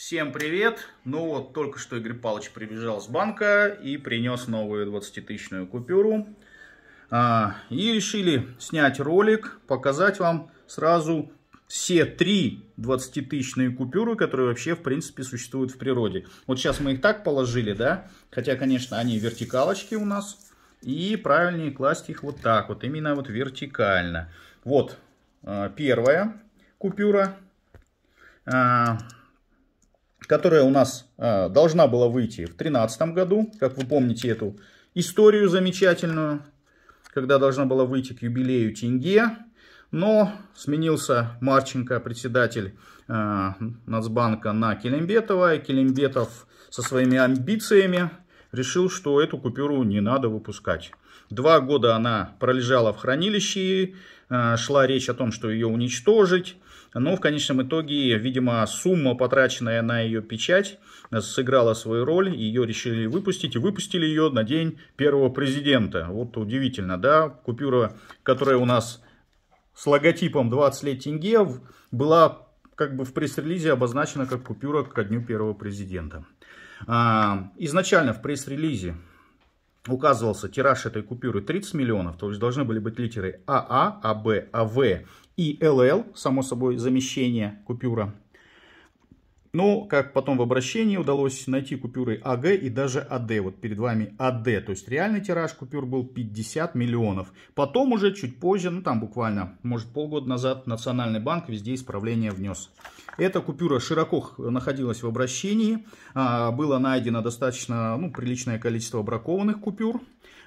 Всем привет! Ну вот, только что Игорь Павлович прибежал с банка и принес новую 20-тысячную купюру. А, и решили снять ролик, показать вам сразу все три 20-тысячные купюры, которые вообще, в принципе, существуют в природе. Вот сейчас мы их так положили, да, хотя, конечно, они вертикалочки у нас. И правильнее класть их вот так вот, именно вот вертикально. Вот а, первая купюра. А, которая у нас э, должна была выйти в 2013 году. Как вы помните эту историю замечательную, когда должна была выйти к юбилею тенге. Но сменился Марченко, председатель э, Нацбанка, на Келембетова. И Келембетов со своими амбициями решил, что эту купюру не надо выпускать. Два года она пролежала в хранилище, э, шла речь о том, что ее уничтожить. Но в конечном итоге, видимо, сумма, потраченная на ее печать, сыграла свою роль. Ее решили выпустить. И выпустили ее на день первого президента. Вот удивительно, да? Купюра, которая у нас с логотипом 20 лет тенге, была как бы в пресс-релизе обозначена как купюра ко дню первого президента. А, изначально в пресс-релизе указывался тираж этой купюры 30 миллионов, то есть должны были быть литеры АА, АБ, а АВ и ЛЛ, само собой замещение купюра но, как потом в обращении удалось найти купюры АГ и даже АД. Вот перед вами АД, то есть реальный тираж купюр был 50 миллионов. Потом уже чуть позже, ну там буквально, может полгода назад, Национальный банк везде исправление внес. Эта купюра широко находилась в обращении. А, было найдено достаточно ну, приличное количество бракованных купюр.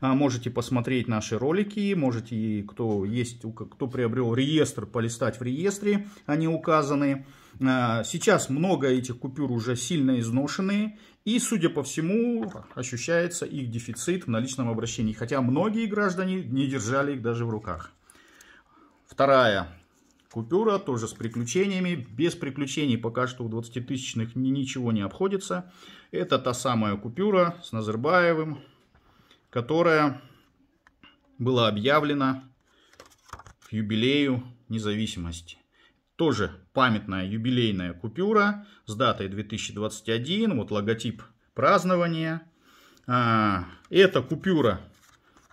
А, можете посмотреть наши ролики, можете, кто есть, кто приобрел реестр, полистать в реестре, они а указаны. А, сейчас много этих купюр уже сильно изношенные, и, судя по всему, ощущается их дефицит в наличном обращении, хотя многие граждане не держали их даже в руках. Вторая купюра, тоже с приключениями. Без приключений пока что в 20-тысячных ничего не обходится. Это та самая купюра с Назарбаевым, которая была объявлена к юбилею независимости. Тоже памятная юбилейная купюра с датой 2021, вот логотип празднования. А, эта купюра,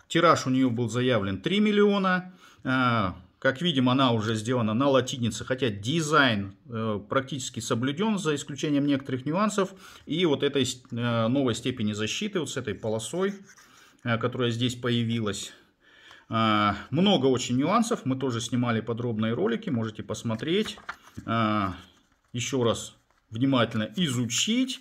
тираж у нее был заявлен 3 миллиона. А, как видим, она уже сделана на латинице, хотя дизайн э, практически соблюден, за исключением некоторых нюансов. И вот этой э, новой степени защиты, вот с этой полосой, Э, которая здесь появилась. Э, много очень нюансов, мы тоже снимали подробные ролики, можете посмотреть. Э, еще раз внимательно изучить.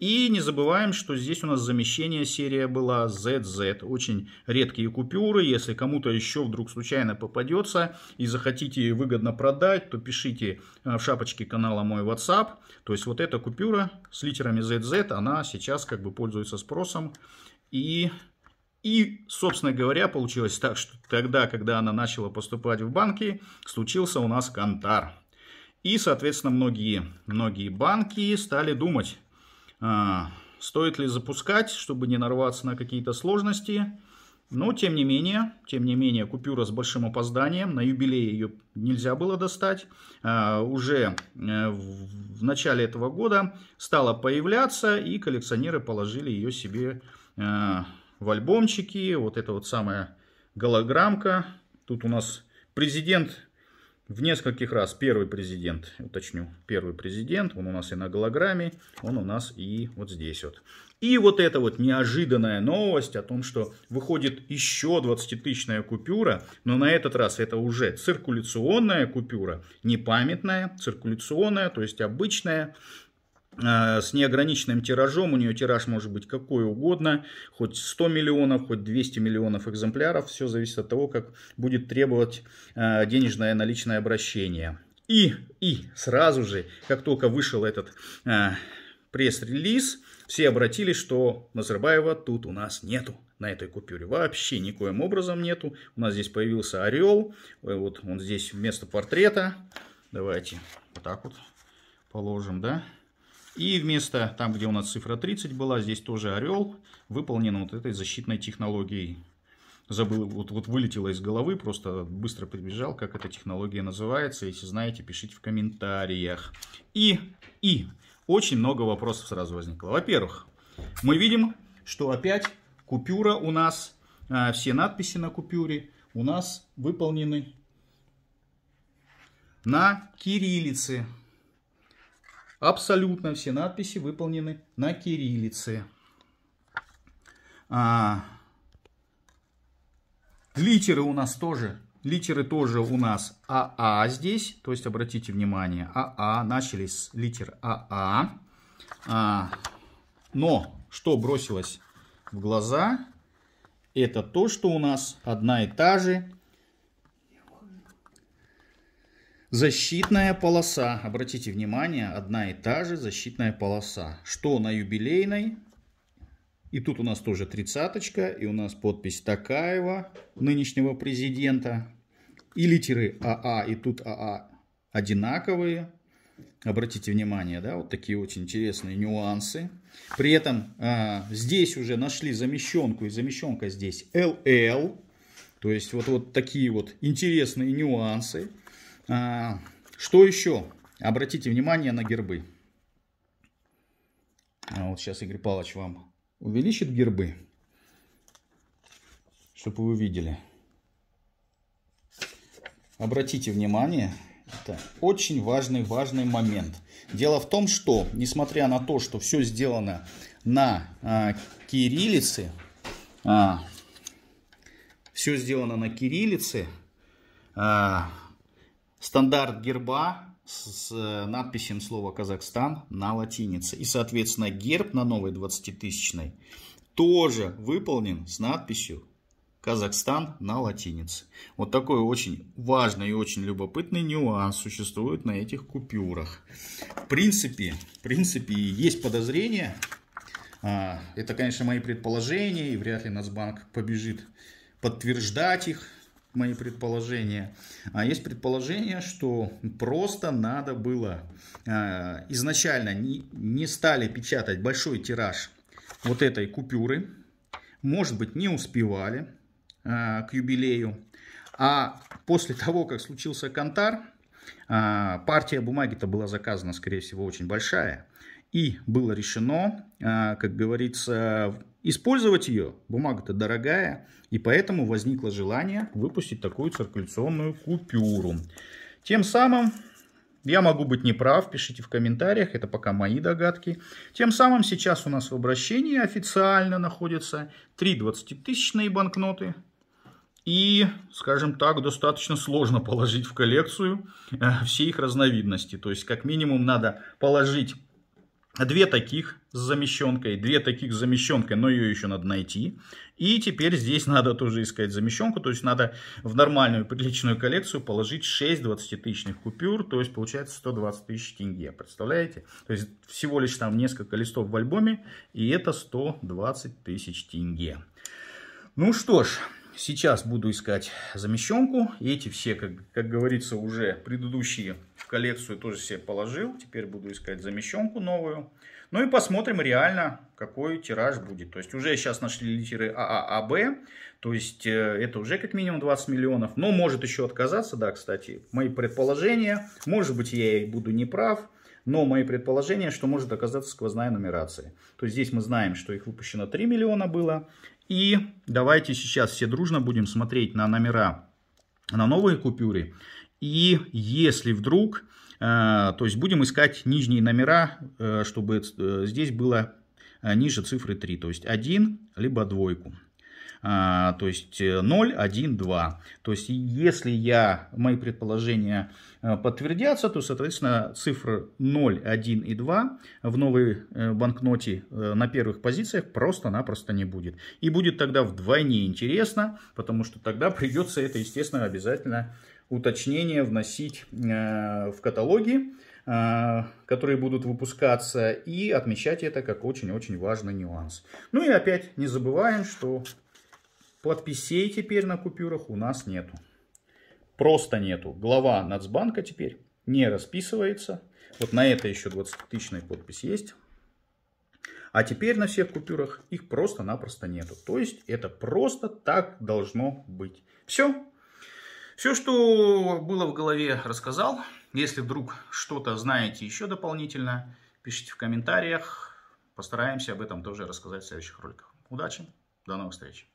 И не забываем, что здесь у нас замещение серия была ZZ. Очень редкие купюры. Если кому-то еще вдруг случайно попадется и захотите выгодно продать, то пишите в шапочке канала мой WhatsApp. То есть вот эта купюра с литерами ZZ, она сейчас как бы пользуется спросом. И и, собственно говоря, получилось так, что тогда, когда она начала поступать в банки, случился у нас Кантар. И, соответственно, многие, многие банки стали думать, а, стоит ли запускать, чтобы не нарваться на какие-то сложности. Но, тем не менее, тем не менее, купюра с большим опозданием, на юбилей ее нельзя было достать. А, уже э, в, в начале этого года стала появляться, и коллекционеры положили ее себе а, в альбомчики, вот это вот самая голограммка. Тут у нас президент в нескольких раз, первый президент, уточню, первый президент, он у нас и на голограмме, он у нас и вот здесь вот. И вот эта вот неожиданная новость о том, что выходит еще 20-тысячная купюра, но на этот раз это уже циркуляционная купюра, не памятная, циркуляционная, то есть обычная, Э, с неограниченным тиражом, у нее тираж может быть какой угодно, хоть 100 миллионов, хоть 200 миллионов экземпляров, все зависит от того, как будет требовать э, денежное наличное обращение. И, и сразу же, как только вышел этот э, пресс-релиз, все обратились, что Назарбаева тут у нас нету на этой купюре. Вообще никоим образом нету. У нас здесь появился орел. Вот он здесь вместо портрета. Давайте вот так вот положим, да? И вместо, там где у нас цифра 30 была, здесь тоже орел выполнен вот этой защитной технологией. Забыл, вот, вот вылетело из головы, просто быстро прибежал, как эта технология называется. Если знаете, пишите в комментариях. И, и, очень много вопросов сразу возникло. Во-первых, мы видим, что опять купюра у нас, а, все надписи на купюре у нас выполнены на кириллице. Абсолютно все надписи выполнены на кириллице. А, литеры у нас тоже, литеры тоже у нас АА а здесь, то есть обратите внимание, АА, начались с литер АА. А. а, но что бросилось в глаза, это то, что у нас одна и та же Защитная полоса. Обратите внимание, одна и та же защитная полоса. Что на юбилейной? И тут у нас тоже тридцаточка, и у нас подпись Такаева, нынешнего президента. И литеры АА, а» и тут АА а» одинаковые. Обратите внимание, да, вот такие очень интересные нюансы. При этом а, здесь уже нашли замещенку, и замещенка здесь LL. То есть вот, вот такие вот интересные нюансы. А, что еще? Обратите внимание на гербы. А вот сейчас Игорь Павлович вам увеличит гербы, чтобы вы видели. Обратите внимание, это очень важный, важный момент. Дело в том, что, несмотря на то, что все сделано на а, кириллице, а, все сделано на кириллице, а, стандарт герба с э, надписью слова «Казахстан» на латинице. И, соответственно, герб на новой 20-тысячной тоже выполнен с надписью Казахстан на латинице. Вот такой очень важный и очень любопытный нюанс существует на этих купюрах. В принципе, в принципе есть подозрение. А, это, конечно, мои предположения, и вряд ли Нацбанк побежит подтверждать их мои предположения. А Есть предположение, что просто надо было а, изначально не, не стали печатать большой тираж вот этой купюры. Может быть, не успевали а, к юбилею. А после того, как случился Кантар, а, партия бумаги-то была заказана, скорее всего, очень большая. И было решено, как говорится, использовать ее. Бумага-то дорогая, и поэтому возникло желание выпустить такую циркуляционную купюру. Тем самым, я могу быть неправ, пишите в комментариях, это пока мои догадки. Тем самым сейчас у нас в обращении официально находятся три 20-тысячные банкноты. И, скажем так, достаточно сложно положить в коллекцию э, все их разновидности. То есть, как минимум, надо положить Две таких с замещенкой, две таких с замещенкой, но ее еще надо найти. И теперь здесь надо тоже искать замещенку, то есть надо в нормальную приличную коллекцию положить 6 20-тысячных купюр, то есть получается 120 тысяч тенге, представляете? То есть всего лишь там несколько листов в альбоме, и это 120 тысяч тенге. Ну что ж, сейчас буду искать замещенку, эти все, как, как говорится, уже предыдущие коллекцию тоже себе положил. Теперь буду искать замещенку новую. Ну и посмотрим реально, какой тираж будет. То есть уже сейчас нашли литеры АААБ. То есть э, это уже как минимум 20 миллионов. Но может еще отказаться, да, кстати. Мои предположения. Может быть я и буду неправ. Но мои предположения, что может оказаться сквозная нумерация. То есть здесь мы знаем, что их выпущено 3 миллиона было. И давайте сейчас все дружно будем смотреть на номера на новые купюры и если вдруг, э, то есть будем искать нижние номера, э, чтобы э, здесь было ниже цифры 3, то есть 1, либо двойку. А, то есть 0, 1, 2. То есть если я, мои предположения подтвердятся, то, соответственно, цифры 0, 1 и 2 в новой банкноте на первых позициях просто-напросто не будет. И будет тогда вдвойне интересно, потому что тогда придется это, естественно, обязательно уточнения вносить э, в каталоги, э, которые будут выпускаться, и отмечать это как очень-очень важный нюанс. Ну и опять не забываем, что подписей теперь на купюрах у нас нету. Просто нету. Глава Нацбанка теперь не расписывается. Вот на это еще 20-тысячная подпись есть. А теперь на всех купюрах их просто-напросто нету. То есть это просто так должно быть. Все. Все, что было в голове, рассказал. Если вдруг что-то знаете еще дополнительно, пишите в комментариях. Постараемся об этом тоже рассказать в следующих роликах. Удачи, до новых встреч!